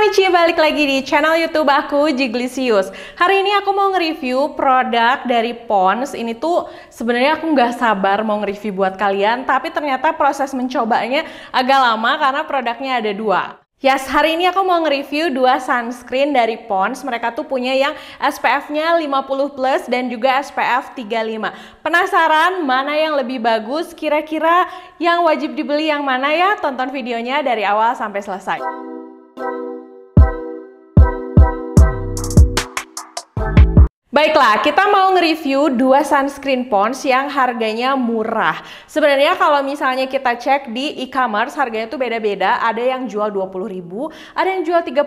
Michi, balik lagi di channel YouTube aku Jiglisius. Hari ini aku mau nge-review produk dari Pons. Ini tuh sebenarnya aku nggak sabar mau nge-review buat kalian, tapi ternyata proses mencobanya agak lama karena produknya ada dua. Yes, hari ini aku mau nge-review dua sunscreen dari Pons. Mereka tuh punya yang SPF-nya 50 plus dan juga SPF 35. Penasaran mana yang lebih bagus? Kira-kira yang wajib dibeli yang mana ya? Tonton videonya dari awal sampai selesai. Baiklah, kita mau nge-review dua sunscreen Pons yang harganya murah. Sebenarnya kalau misalnya kita cek di e-commerce harganya tuh beda-beda. Ada yang jual 20.000, ada yang jual 30.000,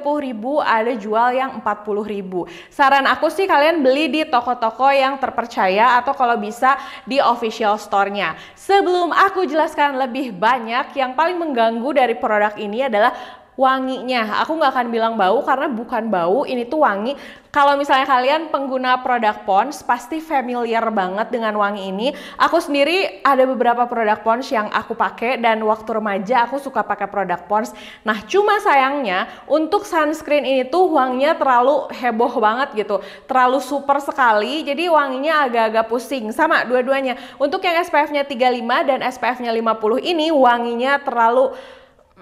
ada jual yang 40.000. Saran aku sih kalian beli di toko-toko yang terpercaya atau kalau bisa di official store-nya. Sebelum aku jelaskan lebih banyak, yang paling mengganggu dari produk ini adalah wanginya. Aku nggak akan bilang bau karena bukan bau, ini tuh wangi. Kalau misalnya kalian pengguna produk Ponds pasti familiar banget dengan wangi ini. Aku sendiri ada beberapa produk Ponds yang aku pakai dan waktu remaja aku suka pakai produk Ponds. Nah, cuma sayangnya untuk sunscreen ini tuh wanginya terlalu heboh banget gitu. Terlalu super sekali, jadi wanginya agak-agak pusing. Sama dua-duanya. Untuk yang SPF-nya 35 dan SPF-nya 50 ini wanginya terlalu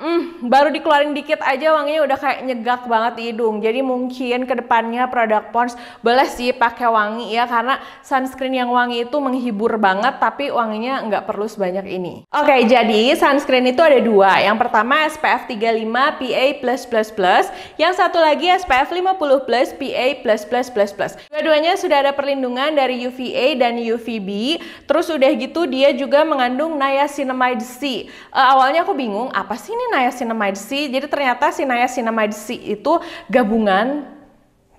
mm, baru dikeluarin dikit aja wanginya udah kayak nyegak banget di hidung. Jadi mungkin kedepannya produk Pons boleh sih pakai wangi ya karena sunscreen yang wangi itu menghibur banget tapi wanginya nggak perlu sebanyak ini. Oke, okay, jadi sunscreen itu ada dua. Yang pertama SPF 35 PA+++, yang satu lagi SPF 50 plus PA++++. Dua-duanya sudah ada perlindungan dari UVA dan UVB. Terus udah gitu dia juga mengandung niacinamide C. Uh, awalnya aku bingung apa sih ini niacinamide C. Jadi ternyata si niacinamide C itu gabungan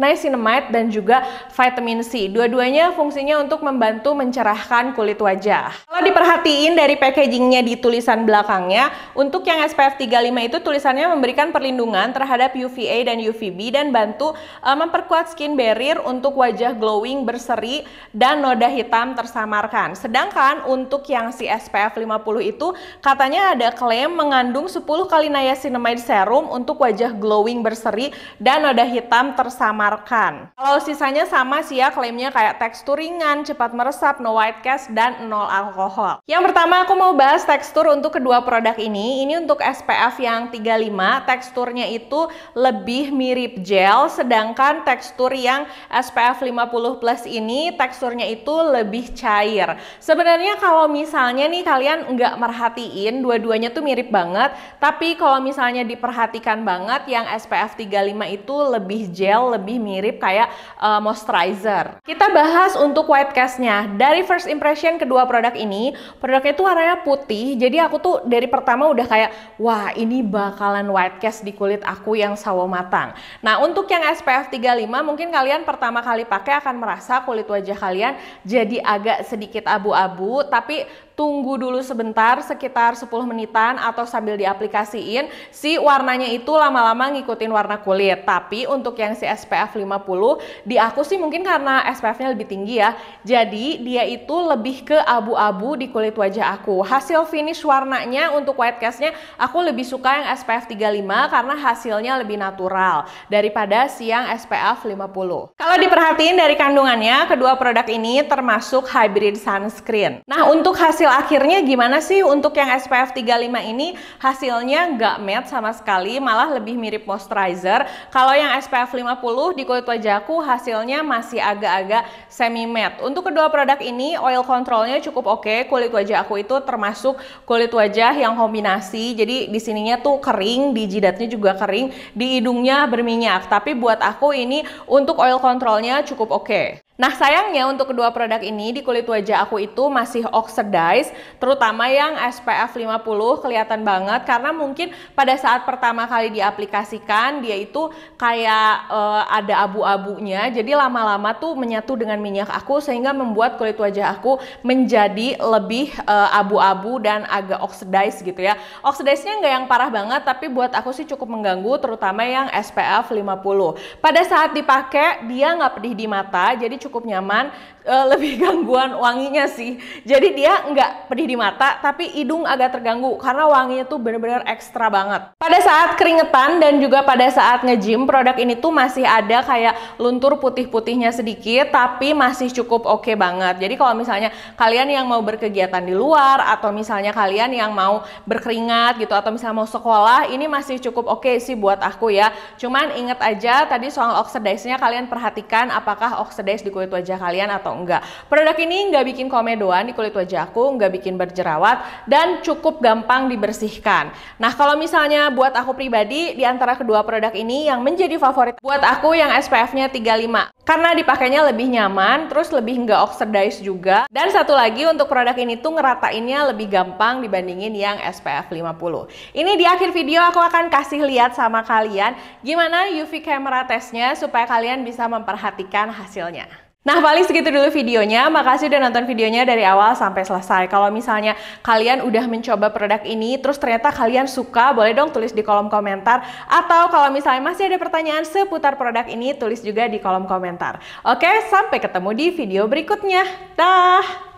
niacinamide dan juga vitamin C. Dua-duanya fungsinya untuk membantu mencerahkan kulit wajah. Kalau diperhatiin dari packagingnya di tulisan belakangnya, untuk yang SPF 35 itu tulisannya memberikan perlindungan terhadap UVA dan UVB dan bantu uh, memperkuat skin barrier untuk wajah glowing, berseri, dan noda hitam tersamarkan. Sedangkan untuk yang si SPF 50 itu katanya ada klaim mengandung 10 kali niacinamide serum untuk wajah glowing, berseri, dan noda hitam tersamarkan dibenarkan. Kalau sisanya sama sih ya klaimnya kayak tekstur ringan, cepat meresap, no white cast, dan nol alkohol. Yang pertama aku mau bahas tekstur untuk kedua produk ini. Ini untuk SPF yang 35, teksturnya itu lebih mirip gel, sedangkan tekstur yang SPF 50 plus ini teksturnya itu lebih cair. Sebenarnya kalau misalnya nih kalian nggak merhatiin, dua-duanya tuh mirip banget, tapi kalau misalnya diperhatikan banget yang SPF 35 itu lebih gel, lebih lebih mirip kayak uh, moisturizer. Kita bahas untuk white cast-nya. Dari first impression kedua produk ini, produknya itu warnanya putih. Jadi aku tuh dari pertama udah kayak wah, ini bakalan white cast di kulit aku yang sawo matang. Nah, untuk yang SPF 35 mungkin kalian pertama kali pakai akan merasa kulit wajah kalian jadi agak sedikit abu-abu, tapi tunggu dulu sebentar sekitar 10 menitan atau sambil diaplikasiin si warnanya itu lama-lama ngikutin warna kulit tapi untuk yang si SPF 50 di aku sih mungkin karena SPF-nya lebih tinggi ya jadi dia itu lebih ke abu-abu di kulit wajah aku hasil finish warnanya untuk white cast-nya aku lebih suka yang SPF 35 karena hasilnya lebih natural daripada siang SPF 50 kalau diperhatiin dari kandungannya kedua produk ini termasuk hybrid sunscreen nah untuk hasil hasil akhirnya gimana sih untuk yang SPF 35 ini hasilnya nggak matte sama sekali malah lebih mirip moisturizer kalau yang SPF 50 di kulit wajahku hasilnya masih agak-agak semi matte untuk kedua produk ini oil controlnya cukup oke okay. kulit wajah aku itu termasuk kulit wajah yang kombinasi jadi di sininya tuh kering di jidatnya juga kering di hidungnya berminyak tapi buat aku ini untuk oil controlnya cukup oke okay. Nah sayangnya untuk kedua produk ini di kulit wajah aku itu masih oxidize terutama yang SPF 50 kelihatan banget karena mungkin pada saat pertama kali diaplikasikan dia itu kayak e, ada abu-abunya jadi lama-lama tuh menyatu dengan minyak aku sehingga membuat kulit wajah aku menjadi lebih eh, abu-abu e, dan agak oxidize gitu ya oxidize-nya nggak yang parah banget tapi buat aku sih cukup mengganggu terutama yang SPF 50 pada saat dipakai dia nggak pedih di mata jadi cukup nyaman, uh, lebih gangguan wanginya sih. Jadi dia nggak pedih di mata, tapi hidung agak terganggu karena wanginya tuh bener-bener ekstra banget. Pada saat keringetan dan juga pada saat nge-gym, produk ini tuh masih ada kayak luntur putih-putihnya sedikit, tapi masih cukup oke okay banget. Jadi kalau misalnya kalian yang mau berkegiatan di luar, atau misalnya kalian yang mau berkeringat gitu, atau misalnya mau sekolah, ini masih cukup oke okay sih buat aku ya. Cuman inget aja tadi soal oxidize-nya kalian perhatikan apakah oxidize di kulit wajah kalian atau enggak. Produk ini enggak bikin komedoan di kulit wajahku, enggak bikin berjerawat, dan cukup gampang dibersihkan. Nah kalau misalnya buat aku pribadi, di antara kedua produk ini yang menjadi favorit buat aku yang SPF-nya 35 karena dipakainya lebih nyaman, terus lebih nggak oxidize juga. Dan satu lagi untuk produk ini tuh ngeratainnya lebih gampang dibandingin yang SPF 50. Ini di akhir video aku akan kasih lihat sama kalian gimana UV camera testnya supaya kalian bisa memperhatikan hasilnya. Nah, paling segitu dulu videonya. Makasih udah nonton videonya dari awal sampai selesai. Kalau misalnya kalian udah mencoba produk ini, terus ternyata kalian suka, boleh dong tulis di kolom komentar. Atau kalau misalnya masih ada pertanyaan seputar produk ini, tulis juga di kolom komentar. Oke, sampai ketemu di video berikutnya. Dah!